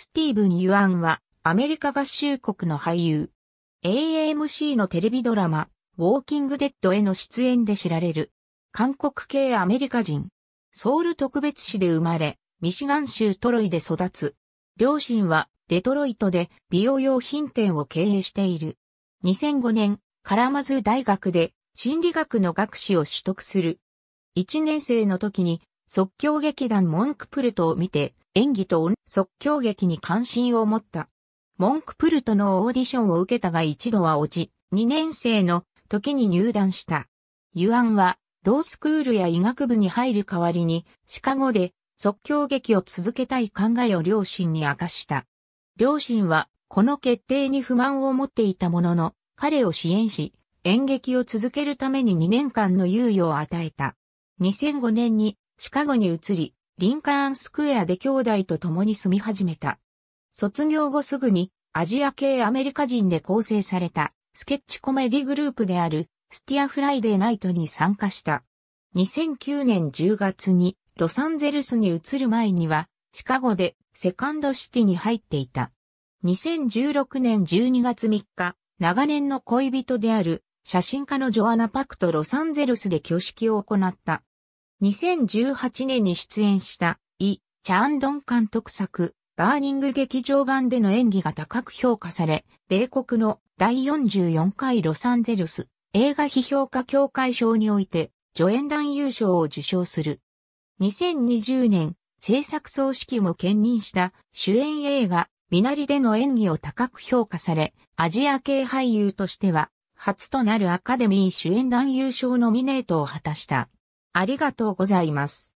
スティーブン・ユアンはアメリカ合衆国の俳優。AMC のテレビドラマ、ウォーキングデッドへの出演で知られる。韓国系アメリカ人。ソウル特別市で生まれ、ミシガン州トロイで育つ。両親はデトロイトで美容用品店を経営している。2005年、カラマズ大学で心理学の学士を取得する。1年生の時に即興劇団モンクプルトを見て演技と即興劇に関心を持った。モンクプルトのオーディションを受けたが一度は落ち、2年生の時に入団した。ユアンは、ロースクールや医学部に入る代わりに、シカゴで即興劇を続けたい考えを両親に明かした。両親は、この決定に不満を持っていたものの、彼を支援し、演劇を続けるために2年間の猶予を与えた。2005年にシカゴに移り、リンカーンスクエアで兄弟と共に住み始めた。卒業後すぐにアジア系アメリカ人で構成されたスケッチコメディグループであるスティアフライデーナイトに参加した。2009年10月にロサンゼルスに移る前にはシカゴでセカンドシティに入っていた。2016年12月3日、長年の恋人である写真家のジョアナ・パクとロサンゼルスで挙式を行った。2018年に出演した、イ・チャンドン監督作、バーニング劇場版での演技が高く評価され、米国の第44回ロサンゼルス映画批評家協会賞において助演男優賞を受賞する。2020年、制作総指揮も兼任した主演映画、みなりでの演技を高く評価され、アジア系俳優としては、初となるアカデミー主演男優賞ノミネートを果たした。ありがとうございます。